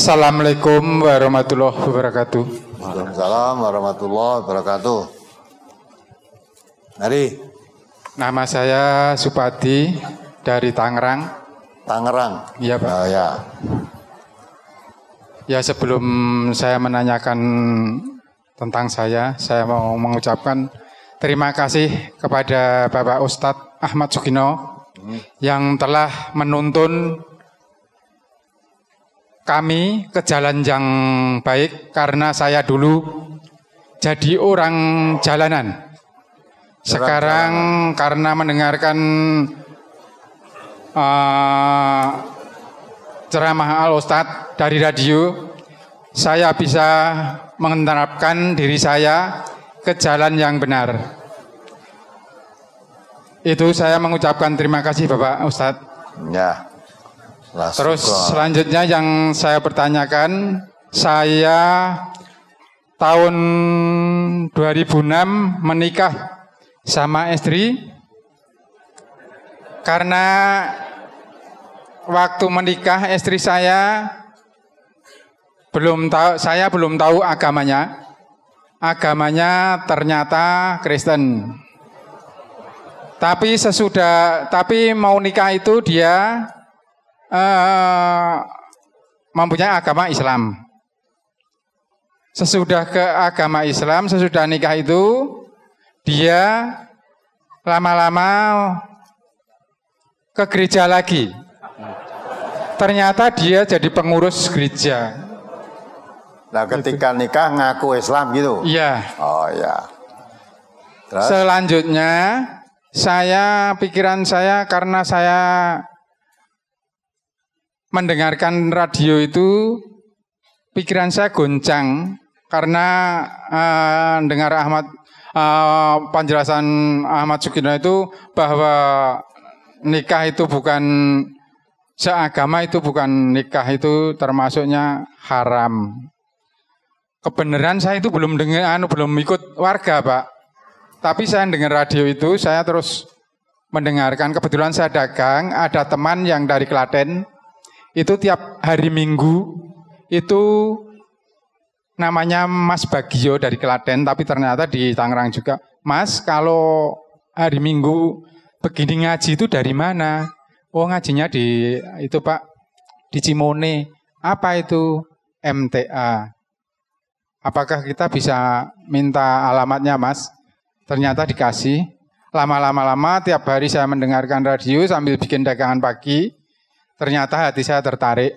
Assalamualaikum warahmatullahi wabarakatuh. Waalaikumsalam warahmatullahi wabarakatuh. Mari. Nama saya Supati dari Tangerang. Tangerang. Iya Pak. Oh, ya. Ya sebelum saya menanyakan tentang saya, saya mau mengucapkan terima kasih kepada Bapak Ustadz Ahmad Sugino hmm. yang telah menuntun kami ke jalan yang baik karena saya dulu jadi orang jalanan. Sekarang karena mendengarkan uh, ceramah Al ustad dari radio, saya bisa menerapkan diri saya ke jalan yang benar. Itu saya mengucapkan terima kasih Bapak Ustadz. Ya. Terus selanjutnya yang saya pertanyakan, saya tahun 2006 menikah sama istri karena waktu menikah istri saya belum tahu saya belum tahu agamanya. Agamanya ternyata Kristen. Tapi sesudah tapi mau nikah itu dia Eh, mempunyai agama Islam. Sesudah ke agama Islam, sesudah nikah itu dia lama-lama ke gereja lagi. Ternyata dia jadi pengurus gereja. Nah, ketika nikah ngaku Islam gitu. Iya. Oh ya. Terus? Selanjutnya saya pikiran saya karena saya mendengarkan radio itu pikiran saya goncang karena uh, Ahmad uh, penjelasan Ahmad Sukino itu bahwa nikah itu bukan seagama itu bukan nikah itu termasuknya haram. Kebenaran saya itu belum dengar anu, belum ikut warga, Pak. Tapi saya dengar radio itu, saya terus mendengarkan kebetulan saya dagang, ada teman yang dari Klaten, itu tiap hari Minggu itu namanya Mas Bagio dari Klaten, tapi ternyata di Tangerang juga. Mas, kalau hari Minggu begini ngaji itu dari mana? Oh ngajinya di itu Pak di Cimone. Apa itu MTA? Apakah kita bisa minta alamatnya Mas? Ternyata dikasih. Lama-lama lama tiap hari saya mendengarkan radio sambil bikin dagangan pagi ternyata hati saya tertarik.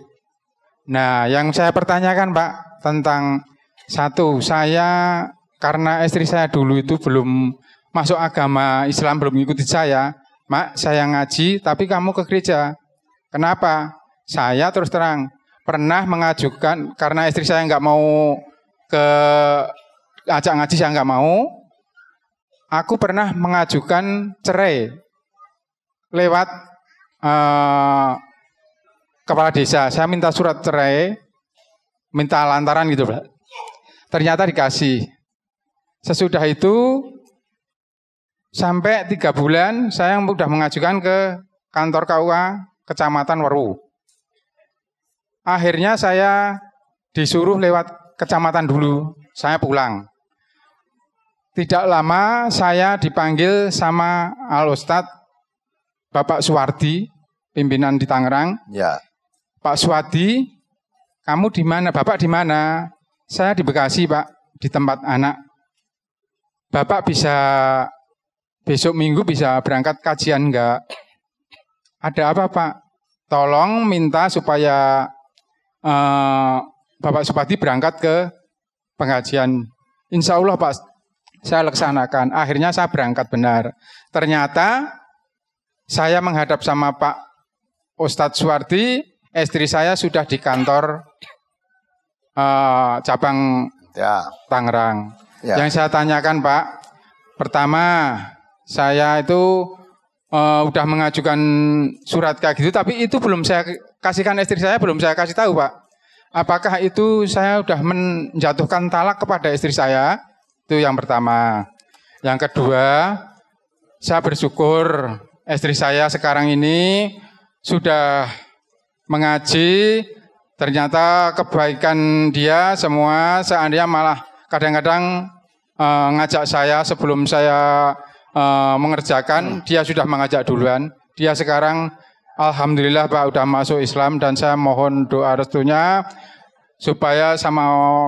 Nah, yang saya pertanyakan Pak tentang satu, saya karena istri saya dulu itu belum masuk agama Islam, belum mengikuti saya, Mak, saya ngaji tapi kamu ke gereja. Kenapa? Saya terus terang pernah mengajukan karena istri saya nggak mau ke ajak ngaji saya nggak mau. Aku pernah mengajukan cerai lewat uh, kepala desa, saya minta surat cerai, minta lantaran gitu, Pak. Ternyata dikasih. Sesudah itu sampai tiga bulan saya sudah mengajukan ke kantor KUA Kecamatan Waru. Akhirnya saya disuruh lewat kecamatan dulu, saya pulang. Tidak lama saya dipanggil sama Al Bapak Suwardi, pimpinan di Tangerang. Ya. Pak Suwadi, kamu di mana? Bapak di mana? Saya di Bekasi, Pak, di tempat anak. Bapak bisa besok minggu bisa berangkat kajian enggak? Ada apa, Pak? Tolong minta supaya eh, Bapak Supati berangkat ke pengajian. Insya Allah, Pak, saya laksanakan. Akhirnya saya berangkat benar. Ternyata saya menghadap sama Pak Ustadz Suwardi, istri saya sudah di kantor uh, cabang ya. Tangerang. Ya. Yang saya tanyakan Pak, pertama saya itu uh, udah mengajukan surat kayak gitu, tapi itu belum saya kasihkan istri saya, belum saya kasih tahu Pak. Apakah itu saya sudah menjatuhkan talak kepada istri saya? Itu yang pertama. Yang kedua, saya bersyukur istri saya sekarang ini sudah mengaji, ternyata kebaikan dia semua seandainya malah kadang-kadang e, ngajak saya sebelum saya e, mengerjakan, hmm. dia sudah mengajak duluan. Dia sekarang Alhamdulillah Pak udah masuk Islam dan saya mohon doa restunya supaya sama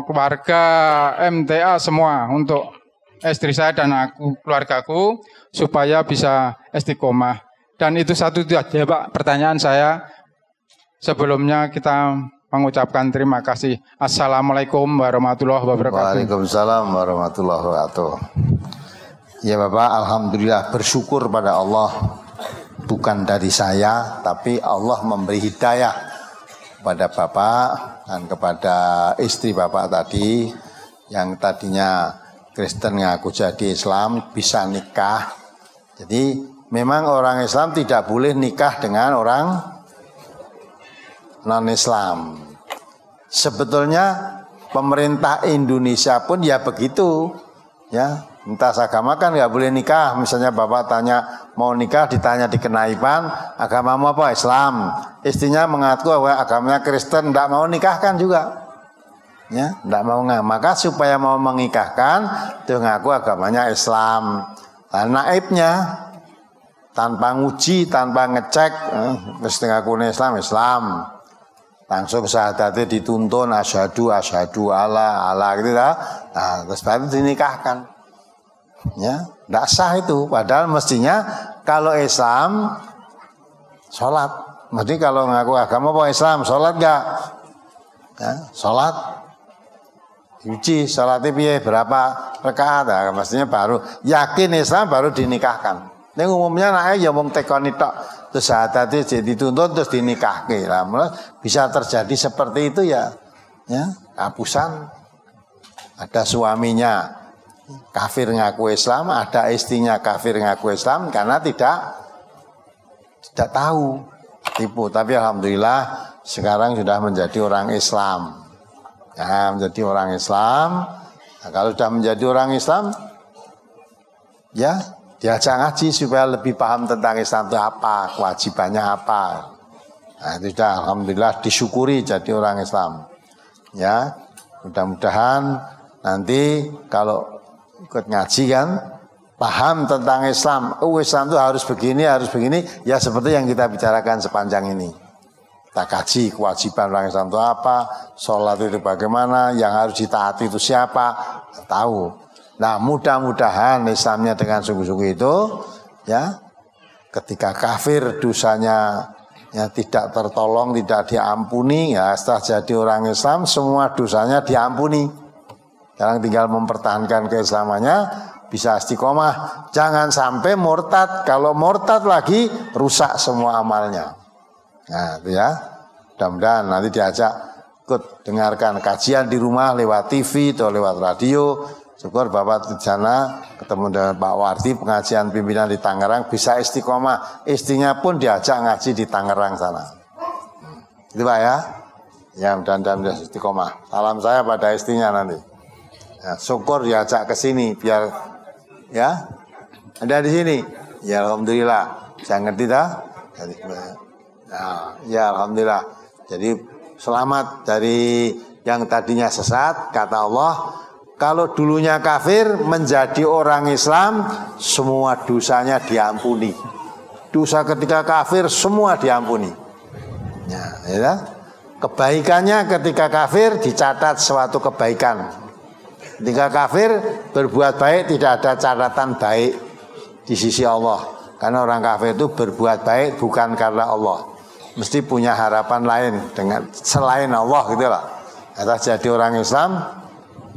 keluarga MTA semua untuk istri saya dan aku keluargaku supaya bisa istiqomah. Dan itu satu ya Pak pertanyaan saya Sebelumnya kita mengucapkan terima kasih. Assalamualaikum warahmatullahi wabarakatuh. Waalaikumsalam warahmatullahi wabarakatuh. Ya Bapak, Alhamdulillah bersyukur pada Allah bukan dari saya, tapi Allah memberi hidayah kepada Bapak dan kepada istri Bapak tadi yang tadinya Kristen ngaku jadi Islam bisa nikah. Jadi memang orang Islam tidak boleh nikah dengan orang non Islam. Sebetulnya pemerintah Indonesia pun ya begitu, ya entah agama kan nggak boleh nikah. Misalnya bapak tanya mau nikah, ditanya di kenaipan, agamamu apa? Islam. Istrinya mengaku bahwa agamanya Kristen, tidak mau nikahkan juga. Ya, tidak mau nggak. Maka supaya mau mengikahkan, tuh ngaku agamanya Islam. Nah, naibnya tanpa nguji, tanpa ngecek, eh, terus ngaku Islam, Islam langsung sahadatnya dituntun asyhadu asyhadu ala ala gitu lah. Nah, terus baru dinikahkan. Ya, tidak sah itu. Padahal mestinya kalau Islam sholat. Mesti kalau ngaku agama apa Islam sholat gak? Ya, sholat. Uji sholatnya piye berapa rekaat? Nah, mestinya baru yakin Islam baru dinikahkan. Nah umumnya naik ya mau tekoni tok terus tadi jadi tuntut terus dinikahke lah. bisa terjadi seperti itu ya ya hapusan ada suaminya kafir ngaku Islam, ada istrinya kafir ngaku Islam karena tidak tidak tahu tipu. Tapi alhamdulillah sekarang sudah menjadi orang Islam. Ya, menjadi orang Islam. Nah, kalau sudah menjadi orang Islam, ya diajak ngaji supaya lebih paham tentang Islam itu apa, kewajibannya apa. Nah, itu sudah alhamdulillah disyukuri jadi orang Islam. Ya, mudah-mudahan nanti kalau ikut ngaji kan paham tentang Islam. Oh, Islam itu harus begini, harus begini. Ya seperti yang kita bicarakan sepanjang ini. Kita kaji kewajiban orang Islam itu apa, sholat itu bagaimana, yang harus ditaati itu siapa, tahu. Nah mudah-mudahan Islamnya dengan sungguh-sungguh itu ya ketika kafir dosanya ya tidak tertolong, tidak diampuni ya setelah jadi orang Islam semua dosanya diampuni. Sekarang tinggal mempertahankan keislamannya bisa istiqomah. Jangan sampai murtad. Kalau murtad lagi rusak semua amalnya. Nah, itu ya. Mudah-mudahan nanti diajak ikut dengarkan kajian di rumah lewat TV atau lewat radio Syukur Bapak Tijana ketemu dengan Pak Wardi pengajian pimpinan di Tangerang bisa istiqomah. Istrinya pun diajak ngaji di Tangerang sana. Itu Pak ya. Ya mudah-mudahan istiqomah. Salam saya pada istrinya nanti. Ya, syukur diajak ke sini biar ya ada di sini. Ya alhamdulillah. Saya ngerti dah. Ya, ya alhamdulillah. Jadi selamat dari yang tadinya sesat kata Allah kalau dulunya kafir menjadi orang Islam semua dosanya diampuni dosa ketika kafir semua diampuni ya, ya. Kan? kebaikannya ketika kafir dicatat suatu kebaikan ketika kafir berbuat baik tidak ada catatan baik di sisi Allah karena orang kafir itu berbuat baik bukan karena Allah mesti punya harapan lain dengan selain Allah gitu lah atas jadi orang Islam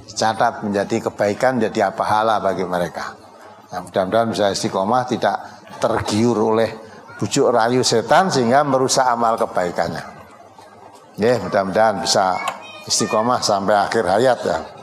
dicatat menjadi kebaikan menjadi apa hala bagi mereka. Nah, mudah-mudahan bisa istiqomah tidak tergiur oleh bujuk rayu setan sehingga merusak amal kebaikannya. Ya, mudah-mudahan bisa istiqomah sampai akhir hayat ya.